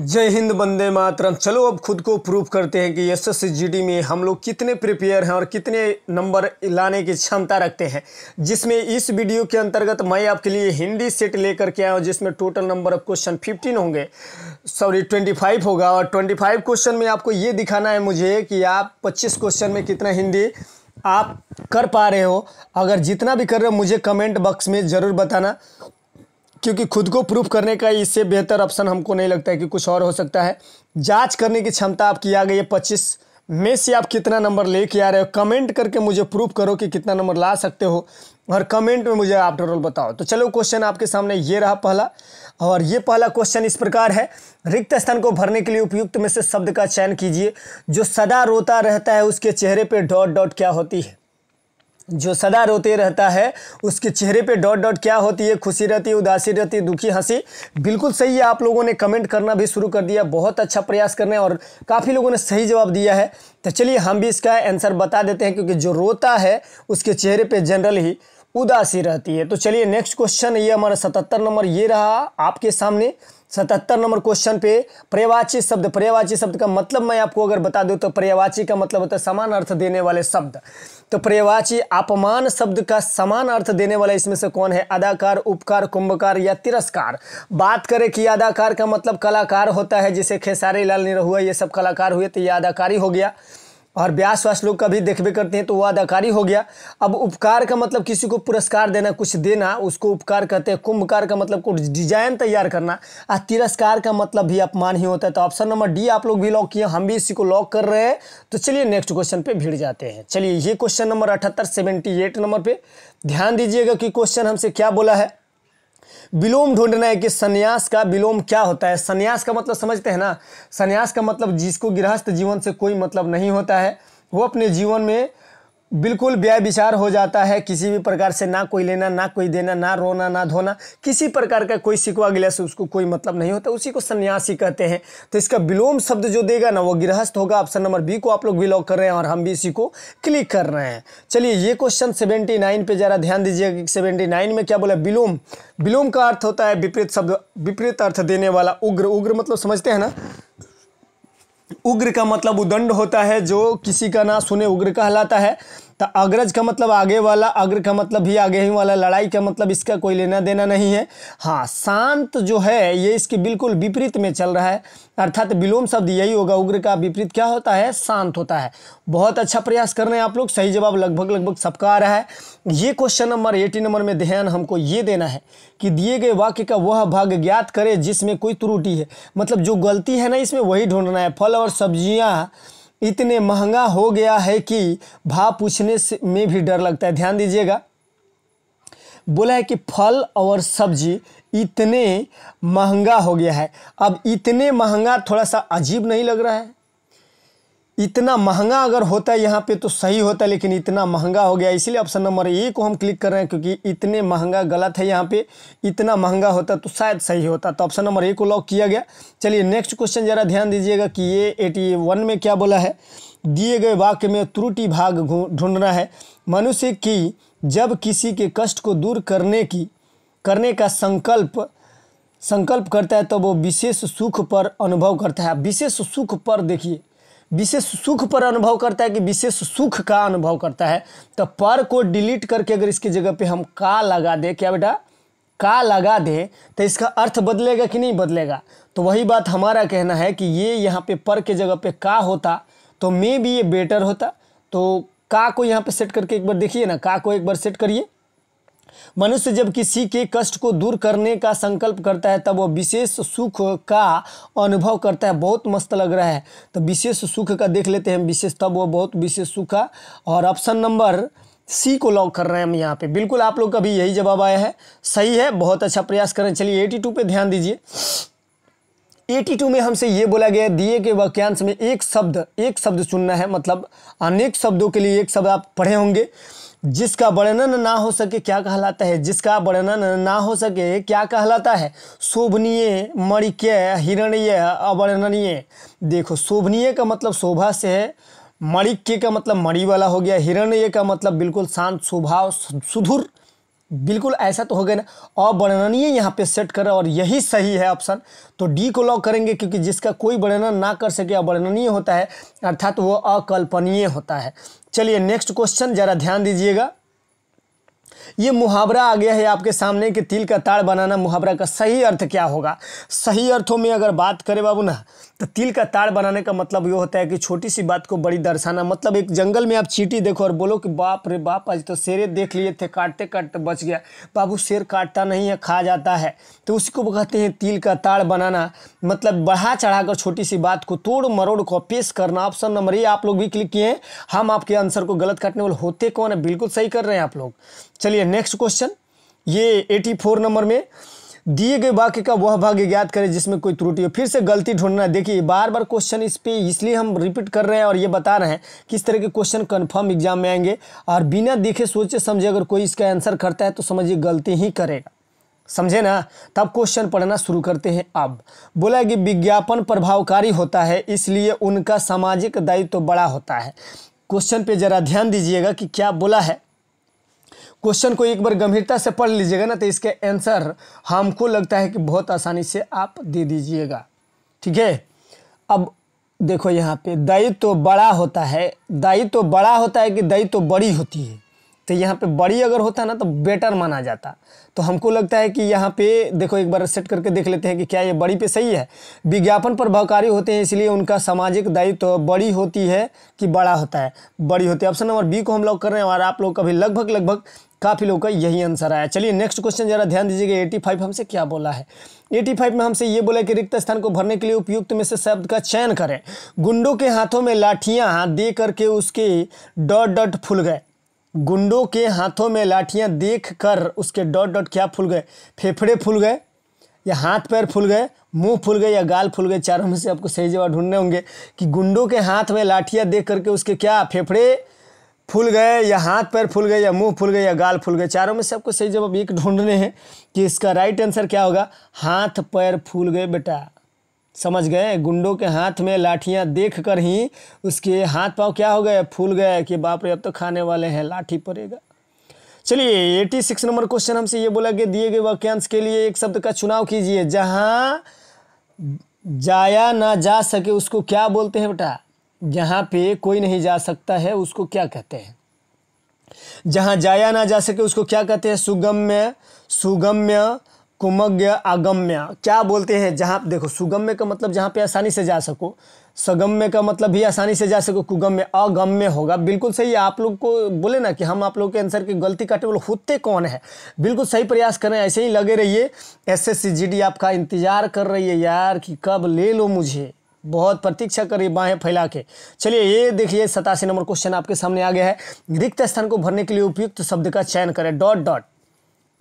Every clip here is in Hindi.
जय हिंद बंदे मातरम चलो अब खुद को प्रूफ करते हैं कि एस एस जी में हम लोग कितने प्रिपेयर हैं और कितने नंबर लाने की क्षमता रखते हैं जिसमें इस वीडियो के अंतर्गत मैं आपके लिए हिंदी सेट लेकर के आया हूँ जिसमें total number of question fifteen होंगे सॉरी ट्वेंटी फाइव होगा और ट्वेंटी फाइव क्वेश्चन में आपको ये दिखाना है मुझे कि आप पच्चीस क्वेश्चन में कितना हिंदी आप कर पा रहे हो अगर जितना भी कर रहे हो मुझे कमेंट बॉक्स में ज़रूर बताना क्योंकि खुद को प्रूफ करने का इससे बेहतर ऑप्शन हमको नहीं लगता है कि कुछ और हो सकता है जांच करने की क्षमता आपकी आ गई है पच्चीस में से आप कितना नंबर लेके आ रहे हो कमेंट करके मुझे प्रूफ करो कि कितना नंबर ला सकते हो और कमेंट में मुझे आफ्टर रोल बताओ तो चलो क्वेश्चन आपके सामने ये रहा पहला और ये पहला क्वेश्चन इस प्रकार है रिक्त स्थान को भरने के लिए उपयुक्त में से शब्द का चयन कीजिए जो सदा रोता रहता है उसके चेहरे पर डॉट डॉट क्या होती है जो सदा रोते रहता है उसके चेहरे पे डॉट डॉट क्या होती है खुशी रहती है उदासी रहती है दुखी हंसी बिल्कुल सही है आप लोगों ने कमेंट करना भी शुरू कर दिया बहुत अच्छा प्रयास करने और काफ़ी लोगों ने सही जवाब दिया है तो चलिए हम भी इसका आंसर बता देते हैं क्योंकि जो रोता है उसके चेहरे पर जनरल ही उदासी रहती है तो चलिए नेक्स्ट क्वेश्चन ये हमारा सतहत्तर नंबर ये रहा आपके सामने सतहत्तर नंबर क्वेश्चन पे पर्यावाची शब्द पर्यावाची शब्द का मतलब मैं आपको अगर बता दूं तो पर्यावाची का मतलब होता है समान अर्थ देने वाले शब्द तो पर्यावाची अपमान शब्द का समान अर्थ देने वाला इसमें से कौन है अदाकार उपकार कुंभकार या तिरस्कार बात करें कि अदाकार का मतलब कलाकार होता है जिसे खेसारी लाल निरहुआ हुआ ये सब कलाकार हुए तो यह अदाकारी हो गया और ब्यास व्यास लोग का भी देखबे करते हैं तो वह अदाकारी हो गया अब उपकार का मतलब किसी को पुरस्कार देना कुछ देना उसको उपकार कहते हैं कुंभकार का मतलब कुछ डिजाइन तैयार करना और तिरस्कार का मतलब भी अपमान ही होता है तो ऑप्शन नंबर डी आप लोग भी लॉक किए हम भी इसी को लॉक कर रहे हैं तो चलिए नेक्स्ट क्वेश्चन पर भिड़ जाते हैं चलिए ये क्वेश्चन नंबर अठहत्तर सेवेंटी एट नंबर पर ध्यान दीजिएगा कि क्वेश्चन हमसे क्या बोला है विलोम ढूंढना है कि सन्यास का विलोम क्या होता है सन्यास का मतलब समझते हैं ना संन्यास का मतलब जिसको गृहस्थ जीवन से कोई मतलब नहीं होता है वो अपने जीवन में बिल्कुल व्यय विचार हो जाता है किसी भी प्रकार से ना कोई लेना ना कोई देना ना रोना ना धोना किसी प्रकार का कोई सिकवा से उसको कोई मतलब नहीं होता उसी को सन्यासी कहते हैं तो इसका विलोम शब्द जो देगा ना वो गृहस्थ होगा ऑप्शन नंबर बी को आप लोग बिलोंग कर रहे हैं और हम भी इसी को क्लिक कर रहे हैं चलिए ये क्वेश्चन सेवेंटी नाइन ज़रा ध्यान दीजिएगा कि सेवेंटी नाइन में क्या बोला विलोम विलोम का अर्थ होता है विपरीत शब्द विपरीत अर्थ देने वाला उग्र उग्र मतलब समझते हैं ना उग्र का मतलब उदंड होता है जो किसी का ना सुने उग्र कहलाता है तो अग्रज का मतलब आगे वाला अग्र का मतलब भी आगे ही वाला लड़ाई का मतलब इसका कोई लेना देना नहीं है हाँ शांत जो है ये इसके बिल्कुल विपरीत में चल रहा है अर्थात विलोम शब्द यही होगा उग्र का विपरीत क्या होता है शांत होता है बहुत अच्छा प्रयास कर रहे हैं आप लोग सही जवाब लगभग लगभग सबका आ रहा है ये क्वेश्चन नंबर एटी नंबर में ध्यान हमको ये देना है कि दिए गए वाक्य का वह भाग ज्ञात करे जिसमें कोई त्रुटि है मतलब जो गलती है ना इसमें वही ढूंढना है फल और सब्जियाँ इतने महंगा हो गया है कि भाव पूछने में भी डर लगता है ध्यान दीजिएगा बोला है कि फल और सब्जी इतने महंगा हो गया है अब इतने महंगा थोड़ा सा अजीब नहीं लग रहा है इतना महंगा अगर होता है यहाँ पे तो सही होता है लेकिन इतना महंगा हो गया इसलिए ऑप्शन नंबर ए को हम क्लिक कर रहे हैं क्योंकि इतने महंगा गलत है यहाँ पे इतना महंगा होता तो शायद सही होता तो ऑप्शन नंबर ए को लॉक किया गया चलिए नेक्स्ट क्वेश्चन ज़रा ध्यान दीजिएगा कि ये एटी वन में क्या बोला है दिए गए वाक्य में त्रुटि भाग ढूंढना है मनुष्य की जब किसी के कष्ट को दूर करने की करने का संकल्प संकल्प करता है तो वो विशेष सुख पर अनुभव करता है विशेष सुख पर देखिए विशेष सुख पर अनुभव करता है कि विशेष सुख का अनुभव करता है तो पर को डिलीट करके अगर इसकी जगह पे हम का लगा दें क्या बेटा का लगा दें तो इसका अर्थ बदलेगा कि नहीं बदलेगा तो वही बात हमारा कहना है कि ये यहाँ पे पर के जगह पे का होता तो मे भी ये बेटर होता तो का को यहाँ पे सेट करके एक बार देखिए ना का को एक बार सेट करिए मनुष्य जब किसी के कष्ट को दूर करने का संकल्प करता है तब वह विशेष सुख का अनुभव करता है बहुत मस्त लग रहा है तो विशेष सुख का देख लेते हैं विशेष तब वह बहुत विशेष सुख का और ऑप्शन नंबर सी को लॉक कर रहे हैं हम यहाँ पे बिल्कुल आप लोग का भी यही जवाब आया है सही है बहुत अच्छा प्रयास करें चलिए एटी टू पे ध्यान दीजिए 82 में हमसे ये बोला गया दिए के वाक्यांश में एक शब्द एक शब्द सुनना है मतलब अनेक शब्दों के लिए एक शब्द आप पढ़े होंगे जिसका वर्णन ना हो सके क्या कहलाता है जिसका वर्णन ना हो सके क्या कहलाता है शोभनीय मणिक्य हिरणीय अवर्णनीय देखो शोभनीय का मतलब शोभा से है मणिक्य का मतलब मणि वाला हो गया हिरण्य का मतलब बिल्कुल शांत स्वभाव सुधुर बिल्कुल ऐसा तो हो गया ना अवर्णनीय यहाँ पे सेट करें और यही सही है ऑप्शन तो डी को लॉक करेंगे क्योंकि जिसका कोई वर्णन ना कर सके अवर्णनीय होता है अर्थात वो अकल्पनीय होता है चलिए नेक्स्ट क्वेश्चन ज़रा ध्यान दीजिएगा ये मुहावरा आ गया है आपके सामने कि तिल का ताड़ बनाना मुहावरा का सही अर्थ क्या होगा सही अर्थों में अगर बात करें बाबू ना तो तिल का ताड़ बनाने का मतलब ये होता है कि छोटी सी बात को बड़ी दर्शाना मतलब एक जंगल में आप चीटी देखो और बोलो कि बाप रे बाप आज तो शेरे देख लिए थे काटते काटते बच गया बाबू शेर काटता नहीं है खा जाता है तो उसको कहते हैं तिल का ताड़ बनाना मतलब बढ़ा चढ़ाकर छोटी सी बात को तोड़ मरोड़ को पेश करना ऑप्शन नंबर ये आप लोग भी क्लिक किए हैं हम आपके आंसर को गलत काटने वाले होते कौन है बिल्कुल सही कर रहे हैं आप लोग चलिए नेक्स्ट क्वेश्चन ये 84 नंबर में दिए गए वाक्य का वह भाग्य ज्ञात करें जिसमें कोई त्रुटि हो फिर से गलती ढूंढना देखिए बार बार क्वेश्चन इस पर इसलिए हम रिपीट कर रहे हैं और ये बता रहे हैं किस तरह के क्वेश्चन कन्फर्म एग्जाम में आएंगे और बिना देखे सोचे समझे अगर कोई इसका आंसर करता है तो समझिए गलती ही करेगा समझे ना तब क्वेश्चन पढ़ना शुरू करते हैं अब बोला कि विज्ञापन प्रभावकारी होता है इसलिए उनका सामाजिक दायित्व तो बड़ा होता है क्वेश्चन पे ज़रा ध्यान दीजिएगा कि क्या बोला है क्वेश्चन को एक बार गंभीरता से पढ़ लीजिएगा ना तो इसके आंसर हमको लगता है कि बहुत आसानी से आप दे दीजिएगा ठीक है अब देखो यहाँ पे दही तो बड़ा होता है दही तो बड़ा होता है कि दही तो बड़ी होती है तो यहाँ पे बड़ी अगर होता ना तो बेटर माना जाता तो हमको लगता है कि यहाँ पे देखो एक बार सेट करके देख लेते हैं कि क्या ये बड़ी पे सही है विज्ञापन प्रभावकारी होते हैं इसलिए उनका सामाजिक दायित्व तो बड़ी होती है कि बड़ा होता है बड़ी होती है ऑप्शन नंबर बी को हम लोग कर रहे हैं और आप लोग कभी लगभग लगभग काफ़ी लोगों का यही आंसर आया चलिए नेक्स्ट क्वेश्चन जरा ध्यान दीजिएगा एटी फाइव हमसे क्या बोला है एटी फाइव में हमसे ये बोला कि रिक्त स्थान को भरने के लिए उपयुक्त में से शब्द का चयन करें गुंडों के हाथों में लाठियां दे करके उसके डॉट डॉट फूल गए गुंडों के हाथों में लाठियां देख कर उसके डॉट डॉट क्या फूल गए फेफड़े फूल गए या हाथ पैर फूल गए मुंह फूल गए या गाल फूल गए चारों में से आपको सही जवाब ढूंढने होंगे कि गुंडों के हाथ में लाठियां देख करके उसके क्या फेफड़े फूल गए या हाथ पैर फूल गए या मुंह फूल गए या गाल फूल गए चारों में से आपको सही जवाब एक ढूंढने हैं कि इसका राइट आंसर क्या होगा हाथ पैर फूल गए बेटा समझ गए गुंडों के हाथ में लाठियां देख कर ही उसके हाथ पाँव क्या हो गए फूल गए कि बाप रे अब तो खाने वाले हैं लाठी पड़ेगा चलिए एटी सिक्स नंबर क्वेश्चन हमसे ये बोला कि दिए गए वाक्यांश के लिए एक शब्द का चुनाव कीजिए जहाँ जाया ना जा सके उसको क्या बोलते हैं बेटा जहाँ पे कोई नहीं जा सकता है उसको क्या कहते हैं जहाँ जाया ना जा सके उसको क्या कहते हैं सुगम्य सुगम्य कुमग्य आगम्य क्या बोलते हैं जहाँ देखो सुगम्य का मतलब जहाँ पे आसानी से जा सको सगम्य का मतलब भी आसानी से जा सको कुगम्य अगम्य होगा बिल्कुल सही है आप लोग को बोले ना कि हम आप लोग के आंसर की गलती काटे बोले होते कौन है बिल्कुल सही प्रयास करें ऐसे ही लगे रहिए एस एस आपका इंतज़ार कर रही है यार कि कब ले लो मुझे बहुत प्रतीक्षा करिए बाहें फैला के चलिए ये देखिए सतासी नंबर क्वेश्चन आपके सामने आ गया है रिक्त स्थान को भरने के लिए उपयुक्त शब्द का चयन करें डॉट डॉट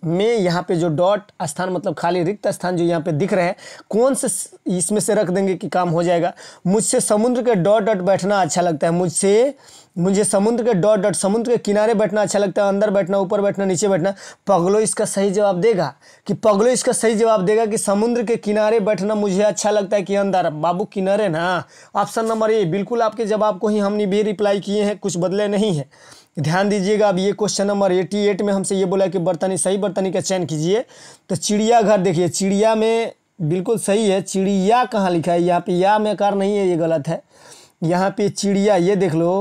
में यहाँ पे जो डॉट स्थान मतलब खाली रिक्त स्थान जो यहाँ पे दिख रहे हैं कौन से इसमें से रख देंगे कि काम हो जाएगा मुझसे समुद्र के डॉट डॉट बैठना अच्छा लगता है मुझसे मुझे समुद्र के डॉट डॉट समुद्र के किनारे बैठना अच्छा लगता है अंदर बैठना ऊपर बैठना नीचे बैठना पगलो इसका सही जवाब देगा कि पगलो इसका सही जवाब देगा कि समुद्र के किनारे बैठना मुझे अच्छा लगता है कि अंदर बाबू किनारे ना ऑप्शन नंबर ए बिल्कुल आपके जवाब को ही हमने भी रिप्लाई किए हैं कुछ बदले नहीं है ध्यान दीजिएगा अब ये क्वेश्चन नंबर एटी एट में हमसे ये बोला कि बर्तनी सही बर्तनी का चयन कीजिए तो चिड़ियाघर देखिए चिड़िया में बिल्कुल सही है चिड़िया कहाँ लिखा है यहाँ पे या में कार नहीं है ये गलत है यहाँ पे चिड़िया ये देख लो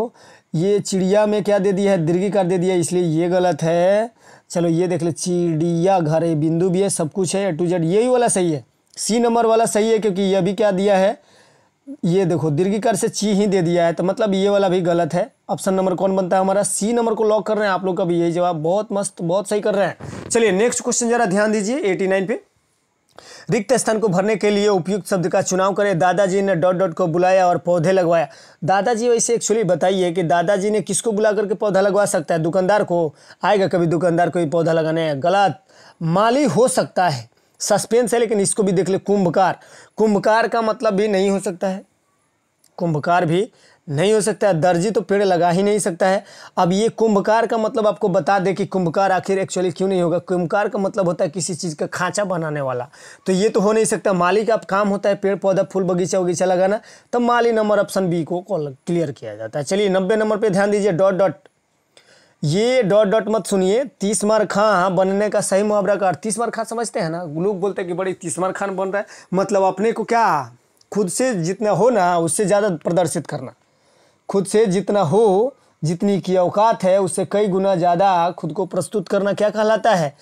ये चिड़िया में क्या दे दिया है दीर्घिकार दे दिया इसलिए ये गलत है चलो ये देख लो चिड़िया घर है बिंदु भी है सब कुछ है ए टू जेड यही वाला सही है सी नंबर वाला सही है क्योंकि ये भी क्या दिया है ये देखो दीर्घिकार से ची ही दे दिया है तो मतलब ये वाला भी गलत है ऑप्शन नंबर कौन बनता है हमारा सी नंबर को लॉक कर रहे हैं आप लोग का भी यही जवाब बहुत मस्त बहुत सही कर रहे हैं चलिए नेक्स्ट क्वेश्चन जरा ध्यान दीजिए एटी नाइन पे रिक्त स्थान को भरने के लिए उपयुक्त शब्द का चुनाव करें दादाजी ने डॉट डॉट को बुलाया और पौधे लगवाया दादाजी वैसे एक्चुअली बताइए कि दादाजी ने किसको बुला करके पौधा लगवा सकता है दुकानदार को आएगा कभी दुकानदार को ये पौधा लगाने गलत माली हो सकता है सस्पेंस है लेकिन इसको भी देख ले कुंभकार कुंभकार का मतलब भी नहीं हो सकता है कुंभकार भी नहीं हो सकता है दर्जी तो पेड़ लगा ही नहीं सकता है अब ये कुंभकार का मतलब आपको बता दे कि कुंभकार आखिर एक्चुअली क्यों नहीं होगा कुंभकार का मतलब होता है किसी चीज़ का खांचा बनाने वाला तो ये तो हो नहीं सकता माली का अब काम होता है पेड़ पौधा फूल बगीचा वगीचा लगाना तब माली नंबर ऑप्शन बी को क्लियर किया जाता है चलिए नब्बे नंबर पर ध्यान दीजिए डॉट डॉट ये डॉट डॉट मत सुनिए तीस मार खां हाँ, बनने का सही मुहावरा का तीस मार खां समझते हैं ना लोग बोलते हैं कि बड़ी तीस मार खान बन रहा है मतलब अपने को क्या खुद से जितना हो ना उससे ज़्यादा प्रदर्शित करना खुद से जितना हो जितनी की औकात है उससे कई गुना ज़्यादा खुद को प्रस्तुत करना क्या कहलाता है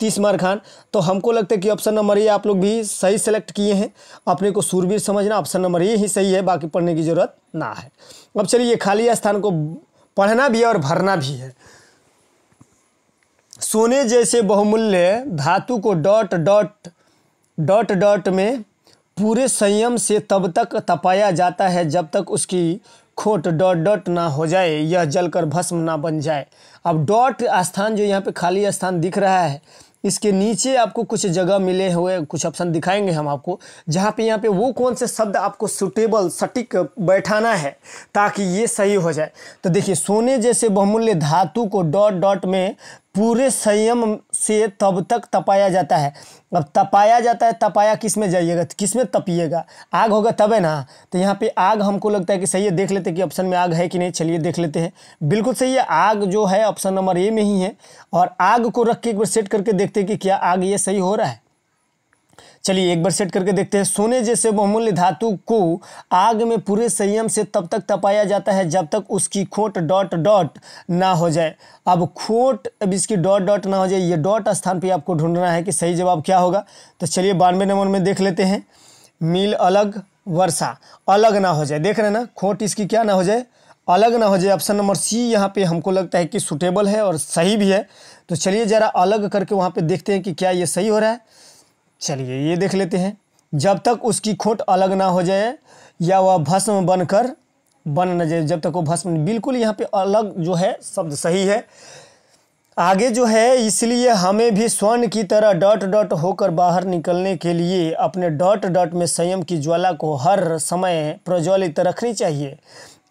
तीस मार खान तो हमको लगता है कि ऑप्शन नंबर ये आप लोग भी सही सेलेक्ट किए हैं अपने को सुरवीर समझना ऑप्शन नंबर ये ही सही है बाकी पढ़ने की ज़रूरत ना है अब चलिए खाली स्थान को पढ़ना भी है और भरना भी है सोने जैसे बहुमूल्य धातु co dot dot dot dot में पूरे संयम से तब तक तपाया जाता है जब तक उसकी खोट डॉट डॉट ना हो जाए यह जलकर भस्म ना बन जाए अब डॉट स्थान जो यहाँ पे खाली स्थान दिख रहा है इसके नीचे आपको कुछ जगह मिले हुए कुछ ऑप्शन दिखाएंगे हम आपको जहाँ पे यहाँ पे वो कौन से शब्द आपको सुटेबल सटीक बैठाना है ताकि ये सही हो जाए तो देखिए सोने जैसे बहुमूल्य धातु को डॉट डॉट में पूरे संयम से तब तक तपाया जाता है अब तपाया जाता है तपाया किस में जाइएगा किस में तपिएगा आग होगा तब है ना तो यहाँ पे आग हमको लगता है कि सही है देख लेते कि ऑप्शन में आग है कि नहीं चलिए देख लेते हैं बिल्कुल सही है आग जो है ऑप्शन नंबर ए में ही है और आग को रख के एक बार सेट करके देखते हैं कि क्या आग ये सही हो रहा है चलिए एक बार सेट करके देखते हैं सोने जैसे बहुमूल्य धातु को आग में पूरे संयम से तब तक तपाया जाता है जब तक उसकी खोट डॉट डॉट ना हो जाए अब खोट अब इसकी डॉट डॉट ना हो जाए ये डॉट स्थान पे आपको ढूंढना है कि सही जवाब क्या होगा तो चलिए बानवे नंबर में देख लेते हैं मील अलग वर्षा अलग ना हो जाए देख रहे ना खोट इसकी क्या ना हो जाए अलग ना हो जाए ऑप्शन नंबर सी यहाँ पे हमको लगता है कि सुटेबल है और सही भी है तो चलिए ज़रा अलग करके वहाँ पे देखते हैं कि क्या ये सही हो रहा है चलिए ये देख लेते हैं जब तक उसकी खोट अलग ना हो जाए या वह भस्म बनकर बन न जाए जब तक वो भस्म बिल्कुल यहाँ पे अलग जो है शब्द सही है आगे जो है इसलिए हमें भी स्वर्ण की तरह डॉट डॉट होकर बाहर निकलने के लिए अपने डॉट डॉट में संयम की ज्वाला को हर समय प्रज्वलित रखनी चाहिए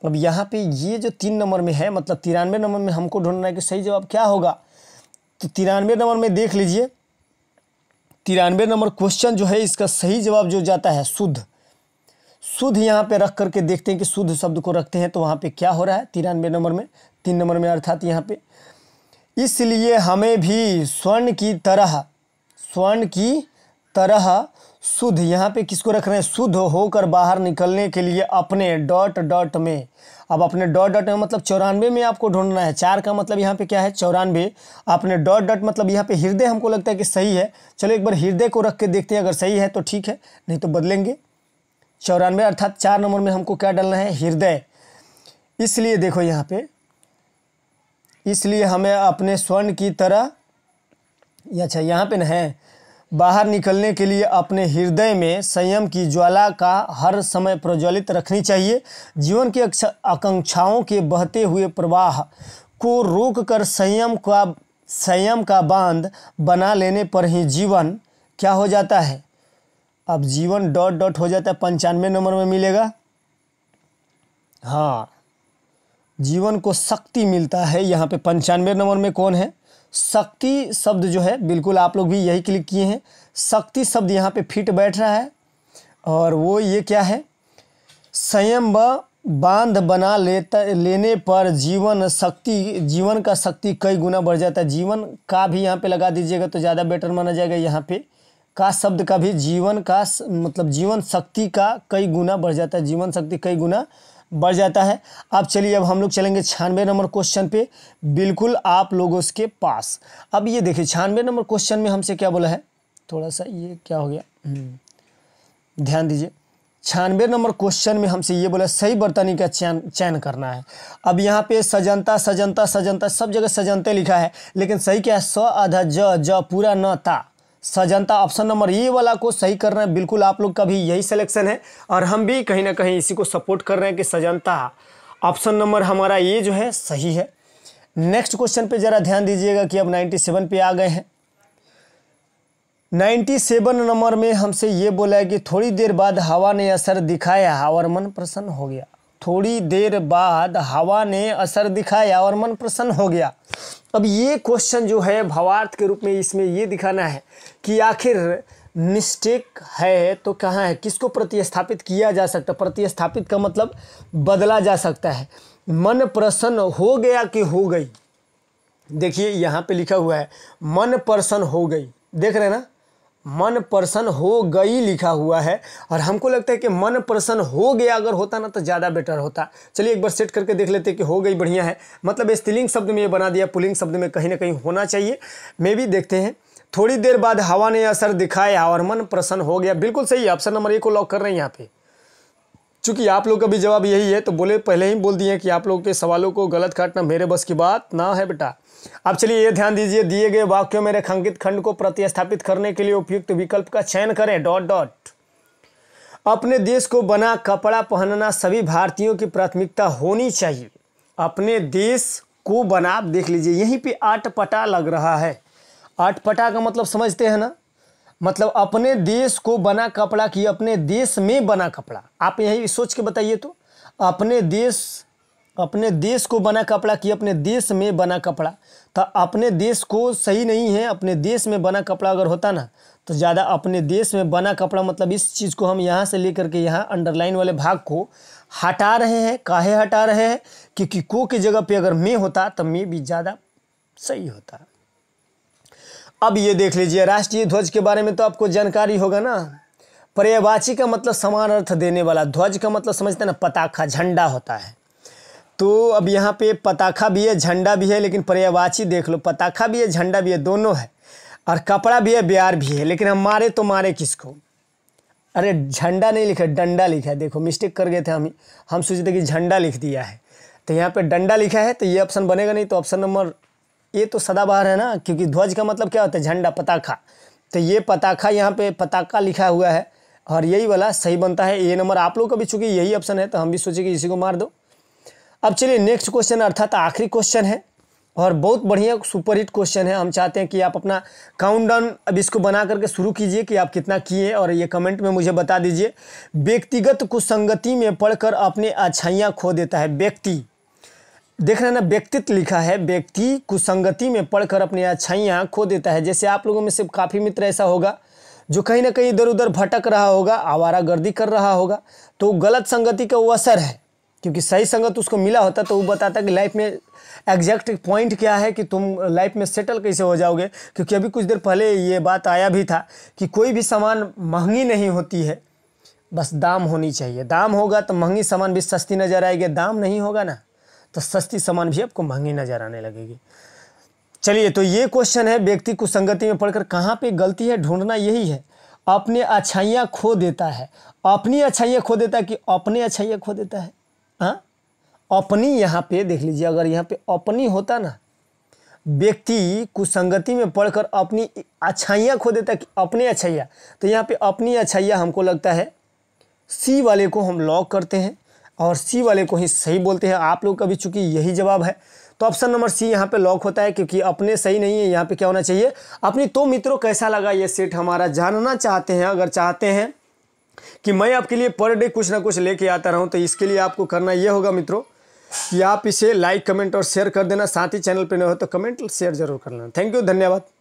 अब यहाँ पे ये जो तीन नंबर में है मतलब तिरानवे नंबर में हमको ढूंढना है कि सही जवाब क्या होगा तो तिरानवे नंबर में देख लीजिए तिरानवे नंबर क्वेश्चन जो है इसका सही जवाब जो जाता है शुद्ध शुद्ध यहाँ पे रख करके देखते हैं कि शुद्ध शब्द को रखते हैं तो वहाँ पे क्या हो रहा है तिरानवे नंबर में तीन नंबर में अर्थात यहाँ पे इसलिए हमें भी स्वर्ण की तरह स्वर्ण की तरह शुद्ध यहाँ पे किसको रख रहे हैं शुद्ध होकर बाहर निकलने के लिए अपने डॉट डॉट में अब अपने डॉट डॉट में मतलब चौरानवे में आपको ढूंढना है चार का मतलब यहाँ पे क्या है चौरानवे अपने डॉट डॉट मतलब यहाँ पे हृदय हमको लगता है कि सही है चलो एक बार हृदय को रख के देखते हैं अगर सही है तो ठीक है नहीं तो बदलेंगे चौरानवे अर्थात चार नंबर में हमको क्या डालना है हृदय इसलिए देखो यहाँ पे इसलिए हमें अपने स्वर्ण की तरह अच्छा यहाँ पे न है बाहर निकलने के लिए अपने हृदय में संयम की ज्वाला का हर समय प्रज्वलित रखनी चाहिए जीवन की आकांक्षाओं के बहते हुए प्रवाह को रोक कर संयम का संयम का बांध बना लेने पर ही जीवन क्या हो जाता है अब जीवन डॉट डॉट हो जाता है पंचानवे नंबर में मिलेगा हाँ जीवन को शक्ति मिलता है यहाँ पे पंचानवे नंबर में कौन है शक्ति शब्द जो है बिल्कुल आप लोग भी यही क्लिक किए हैं शक्ति शब्द यहाँ पे फिट बैठ रहा है और वो ये क्या है संयम व बांध बना लेता लेने पर जीवन शक्ति जीवन का शक्ति कई गुना बढ़ जाता है जीवन का भी यहाँ पे लगा दीजिएगा तो ज़्यादा बेटर माना जाएगा यहाँ पे का शब्द का भी जीवन का मतलब जीवन शक्ति का कई गुना बढ़ जाता है जीवन शक्ति कई गुना बढ़ जाता है अब चलिए अब हम लोग चलेंगे छियानवे नंबर क्वेश्चन पे बिल्कुल आप लोगों के पास अब ये देखिए छियानवे नंबर क्वेश्चन में हमसे क्या बोला है थोड़ा सा ये क्या हो गया हम्म, ध्यान दीजिए छियानवे नंबर क्वेश्चन में हमसे ये बोला सही बर्तनी का चयन चयन करना है अब यहाँ पे सजनता सजनता सजनता सब जगह सजनते लिखा है लेकिन सही क्या है स आधा ज ज पूरा न ता सजनता ऑप्शन नंबर ये वाला को सही कर रहे हैं बिल्कुल आप लोग का भी यही सिलेक्शन है और हम भी कहीं ना कहीं इसी को सपोर्ट कर रहे हैं कि सजनता ऑप्शन नंबर हमारा ये जो है सही है नेक्स्ट क्वेश्चन पे ज़रा ध्यान दीजिएगा कि अब 97 पे आ गए हैं 97 नंबर में हमसे ये बोला है कि थोड़ी देर बाद हवा ने असर दिखाया और मन प्रसन्न हो गया थोड़ी देर बाद हवा ने असर दिखाया और मन प्रसन्न हो गया अब ये क्वेश्चन जो है भावार्थ के रूप में इसमें ये दिखाना है कि आखिर मिस्टेक है तो कहाँ है किसको प्रतिस्थापित किया जा सकता प्रतिस्थापित का मतलब बदला जा सकता है मन प्रसन्न हो गया कि हो गई देखिए यहाँ पे लिखा हुआ है मन प्रसन्न हो गई देख रहे हैं ना मन प्रसन्न हो गई लिखा हुआ है और हमको लगता है कि मन प्रसन्न हो गया अगर होता ना तो ज़्यादा बेटर होता चलिए एक बार सेट करके देख लेते कि हो गई बढ़िया है मतलब स्त्रीलिंग शब्द में ये बना दिया पुलिंग शब्द में कहीं ना कहीं होना चाहिए मे भी देखते हैं थोड़ी देर बाद हवा ने असर दिखाया और मन प्रसन्न हो गया बिल्कुल सही है ऑप्शन नंबर एक को लॉक कर रहे हैं यहाँ पे चूंकि आप लोग का भी जवाब यही है तो बोले पहले ही बोल दिए कि आप लोग के सवालों को गलत काटना मेरे बस की बात ना है बेटा अब चलिए ये ध्यान दीजिए दिए गए वाक्यों में रेखांकित खंड को प्रतिस्थापित करने के लिए उपयुक्त विकल्प का चयन करें डॉट डॉट अपने देश को बना कपड़ा पहनना सभी भारतीयों की प्राथमिकता होनी चाहिए अपने देश को बना आप देख लीजिए यहीं पे आटपटा लग रहा है आटपटा का मतलब समझते हैं ना मतलब अपने देश को बना कपड़ा कि अपने देश में बना कपड़ा आप यही सोच के बताइए तो अपने देश अपने देश को बना कपड़ा कि अपने देश में बना कपड़ा तो अपने देश को सही नहीं है अपने देश में बना कपड़ा अगर होता ना तो ज़्यादा अपने देश में बना कपड़ा मतलब इस चीज़ को हम यहाँ से लेकर के यहाँ अंडरलाइन वाले भाग को हटा रहे हैं काहे हटा रहे हैं क्योंकि को की जगह पे अगर मैं होता तो मे भी ज़्यादा सही होता अब ये देख लीजिए राष्ट्रीय ध्वज के बारे में तो आपको जानकारी होगा ना पर्यवाची का मतलब समान अर्थ देने वाला ध्वज का मतलब समझते ना पताखा झंडा होता है तो अब यहाँ पे पताखा भी है झंडा भी है लेकिन पर्यावाची देख लो पताखा भी है झंडा भी है दोनों है और कपड़ा भी है बिहार भी है लेकिन हम मारे तो मारे किसको अरे झंडा नहीं लिखा डंडा लिखा है देखो मिस्टेक कर गए थे हम हम सोचे थे कि झंडा लिख दिया है तो यहाँ पे डंडा लिखा है तो ये ऑप्शन बनेगा नहीं तो ऑप्शन नंबर ये तो सदाबहार है ना क्योंकि ध्वज का मतलब क्या होता है झंडा पताखा तो ये पताखा यहाँ पे पताखा लिखा हुआ है और यही वाला सही बनता है ये नंबर आप लोग का भी चूंकि यही ऑप्शन है तो हम भी सोचे कि इसी को मार दो अब चलिए नेक्स्ट क्वेश्चन अर्थात आखिरी क्वेश्चन है और बहुत बढ़िया सुपर हिट क्वेश्चन है हम चाहते हैं कि आप अपना काउंटडाउन अब इसको बना करके शुरू कीजिए कि आप कितना किए और ये कमेंट में मुझे बता दीजिए व्यक्तिगत कुसंगति में पढ़कर अपने अच्छाइयाँ खो देता है व्यक्ति देख रहे ना व्यक्तित्व लिखा है व्यक्ति कुसंगति में पढ़कर अपनी अच्छाइयाँ खो देता है जैसे आप लोगों में से काफ़ी मित्र ऐसा होगा जो कहीं ना कहीं इधर उधर भटक रहा होगा आवारा गर्दी कर रहा होगा तो गलत संगति का वो असर है क्योंकि सही संगत उसको मिला होता तो वो बताता कि लाइफ में एग्जैक्ट पॉइंट क्या है कि तुम लाइफ में सेटल कैसे हो जाओगे क्योंकि अभी कुछ देर पहले ये बात आया भी था कि कोई भी सामान महंगी नहीं होती है बस दाम होनी चाहिए दाम होगा तो महंगी सामान भी सस्ती नज़र आएगी दाम नहीं होगा ना तो सस्ती सामान भी आपको महंगी नज़र आने लगेगी चलिए तो ये क्वेश्चन है व्यक्ति को संगति में पढ़कर कहाँ पे गलती है ढूंढना यही है अपने अच्छाइयाँ खो देता है अपनी अच्छाइयाँ खो देता है कि अपने अच्छाइयाँ खो देता है हाँ अपनी यहाँ पे देख लीजिए अगर यहाँ पे अपनी होता ना व्यक्ति कुसंगति में पढ़कर अपनी अच्छाइयाँ खो देता कि अपने अच्छाइयाँ तो यहाँ पे अपनी अच्छाइयाँ हमको लगता है सी वाले को हम लॉक करते हैं और सी वाले को ही सही बोलते हैं आप लोग का भी चूँकि यही जवाब है तो ऑप्शन नंबर सी यहाँ पे लॉक होता है क्योंकि अपने सही नहीं है यहाँ पे क्या होना चाहिए अपनी तो मित्रों कैसा लगा ये सेट हमारा जानना चाहते हैं अगर चाहते हैं कि मैं आपके लिए पर डे कुछ ना कुछ लेके आता रहूं तो इसके लिए आपको करना यह होगा मित्रों कि आप इसे लाइक कमेंट और शेयर कर देना साथ ही चैनल पर नहीं हो तो कमेंट शेयर जरूर कर लेना थैंक यू धन्यवाद